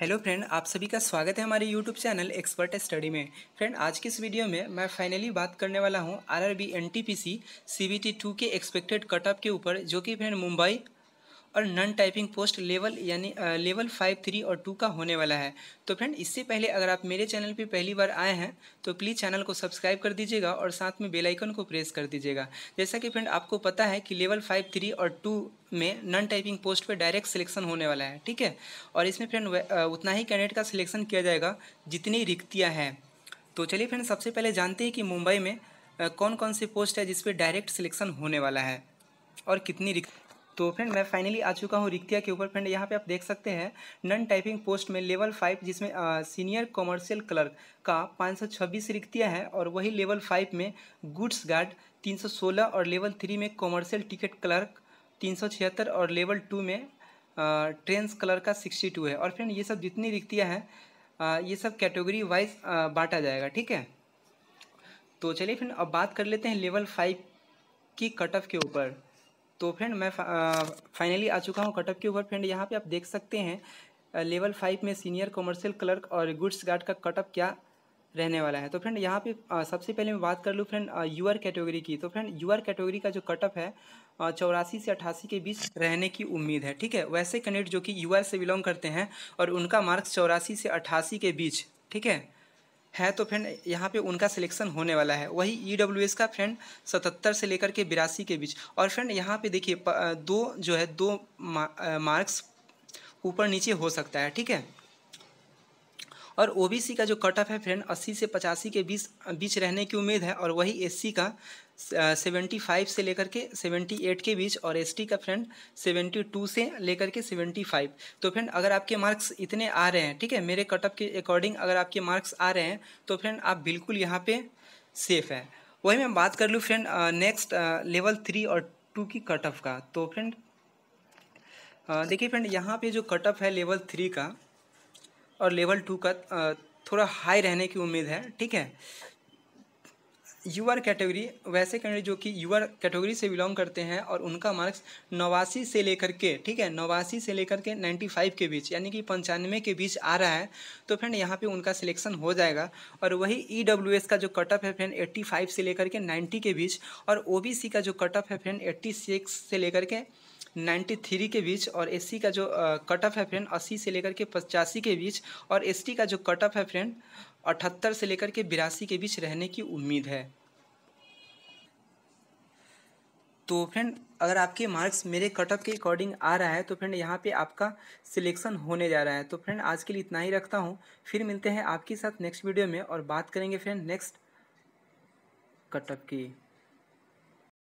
hello friend आप सभी का स्वागत है हमारे यूट्यूब चैनल एक्सपर्ट स्टडी में फ्रेंड आज की इस वीडियो में मैं फाइनली बात करने वाला हूं आरआरबी एनटीपीसी सीबीटी टू के एक्सपेक्टेड कट ऑफ के ऊपर जो कि फ्रेंड मुंबई और नॉन टाइपिंग पोस्ट लेवल यानी लेवल फाइव थ्री और टू का होने वाला है तो फ्रेंड इससे पहले अगर आप मेरे चैनल पे पहली बार आए हैं तो प्लीज़ चैनल को सब्सक्राइब कर दीजिएगा और साथ में बेल आइकन को प्रेस कर दीजिएगा जैसा कि फ्रेंड आपको पता है कि लेवल फाइव थ्री और टू में नॉन टाइपिंग पोस्ट पे डायरेक्ट सिलेक्शन होने वाला है ठीक है और इसमें फ्रेंड उतना ही कैंडिडेट का सिलेक्शन किया जाएगा जितनी रिक्तियाँ हैं तो चलिए फ्रेंड सबसे पहले जानते हैं कि मुंबई में कौन कौन सी पोस्ट है जिसपे डायरेक्ट सिलेक्शन होने वाला है और कितनी रिक्त तो फ्रेंड मैं फाइनली आ चुका हूँ रिक्तिया के ऊपर फ्रेंड यहाँ पे आप देख सकते हैं नन टाइपिंग पोस्ट में लेवल फाइव जिसमें सीनियर कॉमर्शियल क्लर्क का 526 रिक्तियाँ हैं और वही लेवल फाइव में गुड्स गार्ड 316 और लेवल थ्री में कॉमर्शियल टिकट क्लर्क 376 और लेवल टू में ट्रेंस क्लर्क का टू है और फ्रेंड ये सब जितनी रिक्तियाँ हैं ये सब कैटेगरी वाइज बांटा जाएगा ठीक है तो चलिए फ्रेंड अब बात कर लेते हैं लेवल फाइव की कट ऑफ के ऊपर तो फ्रेंड मैं फाइनली आ चुका हूँ कटअप के ऊपर फ्रेंड यहाँ पे आप देख सकते हैं लेवल फाइव में सीनियर कमर्शियल क्लर्क और गुड्स गार्ड का कटअप क्या रहने वाला है तो फ्रेंड यहाँ पे सबसे पहले मैं बात कर लूँ फ्रेंड आर कैटेगरी की तो फ्रेंड आर कैटेगरी का जो कटअप है चौरासी से अठासी के बीच रहने की उम्मीद है ठीक है वैसे कैंडिडेट जो कि यूआर से बिलोंग करते हैं और उनका मार्क्स चौरासी से अठासी के बीच ठीक है है तो फ्रेंड यहाँ पे उनका सिलेक्शन होने वाला है वही ई e का फ्रेंड सतहत्तर से लेकर के बिरासी के बीच और फ्रेंड यहाँ पे देखिए दो जो है दो मार्क्स ऊपर नीचे हो सकता है ठीक है और ओ का जो कट ऑफ है फ्रेंड अस्सी से पचासी के बीच बीच रहने की उम्मीद है और वही एस का सेवेंटी फाइव से लेकर के सेवेंटी एट के बीच और एसटी का फ्रेंड सेवेंटी टू से लेकर के सेवेंटी फाइव तो फ्रेंड अगर आपके मार्क्स इतने आ रहे हैं ठीक है मेरे कटअप के अकॉर्डिंग अगर आपके मार्क्स आ रहे हैं तो फ्रेंड आप बिल्कुल यहाँ पे सेफ हैं वही मैं बात कर लूँ फ्रेंड नेक्स्ट लेवल थ्री और टू की कट ऑफ का तो फ्रेंड देखिए फ्रेंड यहाँ पे जो कट ऑफ है लेवल थ्री का और लेवल टू का थोड़ा हाई रहने की उम्मीद है ठीक है यूआर कैटेगरी वैसे कैंडिडेट जो कि यूआर कैटेगरी से बिलोंग करते हैं और उनका मार्क्स नवासी से लेकर के ठीक है नवासी से लेकर के 95 के बीच यानी कि पंचानवे के बीच आ रहा है तो फ्रेंड यहाँ पे उनका सिलेक्शन हो जाएगा और वही ई e का जो कट ऑफ है फ्रेंड 85 से लेकर के 90 के बीच और ओ का जो कट ऑफ है फ्रेंड सिक्स से लेकर के 93 के बीच और एससी का जो कट ऑफ है फ्रेंड 80 से लेकर के पचासी के बीच और एसटी का जो कट ऑफ है फ्रेंड अठहत्तर से लेकर के बिरासी के बीच रहने की उम्मीद है तो फ्रेंड अगर आपके मार्क्स मेरे कटअप के अकॉर्डिंग आ रहा है तो फ्रेंड यहाँ पे आपका सिलेक्शन होने जा रहा है तो फ्रेंड आज के लिए इतना ही रखता हूँ फिर मिलते हैं आपके साथ नेक्स्ट वीडियो में और बात करेंगे फ्रेंड नेक्स्ट कटअप की